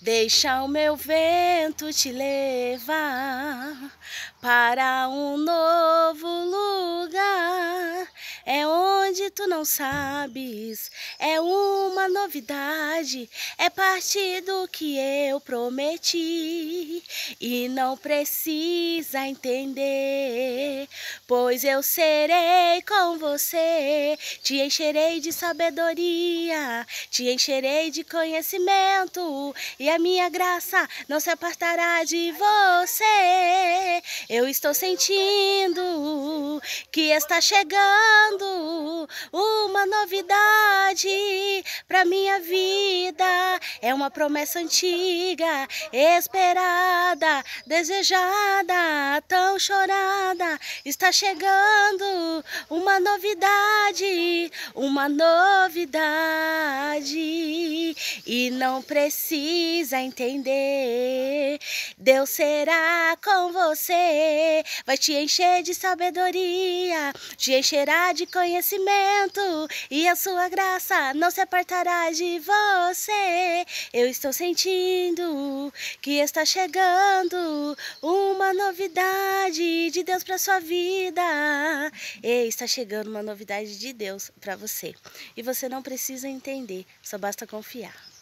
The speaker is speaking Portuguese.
Deixa o meu vento te levar para um novo lugar. É onde tu não sabes, é uma novidade, é parte do que eu prometi. E não precisa entender Pois eu serei com você, te encherei de sabedoria, te encherei de conhecimento, e a minha graça não se apartará de você. Eu estou sentindo que está chegando uma novidade para minha vida. É uma promessa antiga, esperada, desejada, tão chorada. Está chegando uma novidade, uma novidade e não precisa entender Deus será com você, vai te encher de sabedoria, te encherá de conhecimento e a sua graça não se apartará de você. Eu estou sentindo que está chegando uma novidade de Deus para sua vida. E está chegando uma novidade de Deus para você. E você não precisa entender, só basta confiar.